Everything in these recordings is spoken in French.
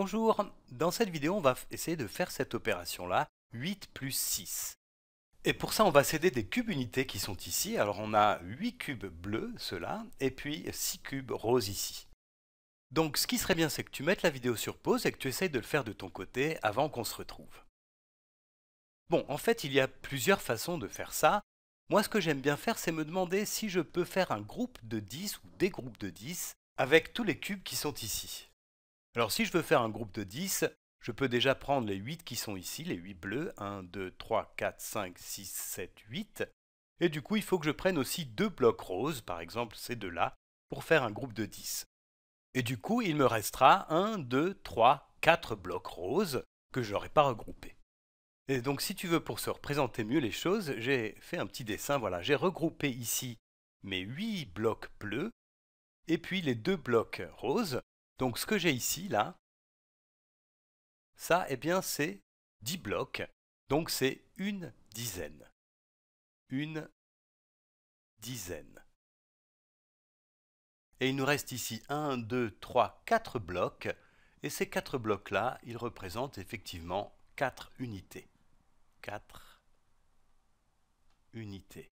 Bonjour, dans cette vidéo on va essayer de faire cette opération là, 8 plus 6. Et pour ça on va céder des cubes unités qui sont ici, alors on a 8 cubes bleus, ceux-là, et puis 6 cubes roses ici. Donc ce qui serait bien c'est que tu mettes la vidéo sur pause et que tu essayes de le faire de ton côté avant qu'on se retrouve. Bon, en fait il y a plusieurs façons de faire ça. Moi ce que j'aime bien faire c'est me demander si je peux faire un groupe de 10 ou des groupes de 10 avec tous les cubes qui sont ici. Alors si je veux faire un groupe de 10, je peux déjà prendre les 8 qui sont ici, les 8 bleus, 1, 2, 3, 4, 5, 6, 7, 8. Et du coup, il faut que je prenne aussi deux blocs roses, par exemple ces deux-là, pour faire un groupe de 10. Et du coup, il me restera 1, 2, 3, 4 blocs roses que je n'aurai pas regroupés. Et donc si tu veux, pour se représenter mieux les choses, j'ai fait un petit dessin, voilà, j'ai regroupé ici mes 8 blocs bleus, et puis les deux blocs roses, donc ce que j'ai ici, là, ça, eh bien, c'est 10 blocs. Donc c'est une dizaine. Une dizaine. Et il nous reste ici 1, 2, 3, 4 blocs. Et ces 4 blocs-là, ils représentent effectivement 4 unités. 4 unités.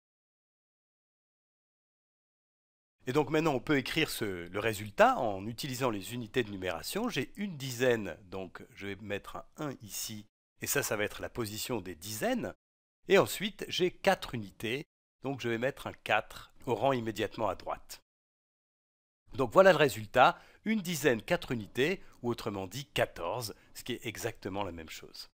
Et donc maintenant, on peut écrire le résultat en utilisant les unités de numération. J'ai une dizaine, donc je vais mettre un 1 ici, et ça, ça va être la position des dizaines. Et ensuite, j'ai 4 unités, donc je vais mettre un 4 au rang immédiatement à droite. Donc voilà le résultat, une dizaine, 4 unités, ou autrement dit 14, ce qui est exactement la même chose.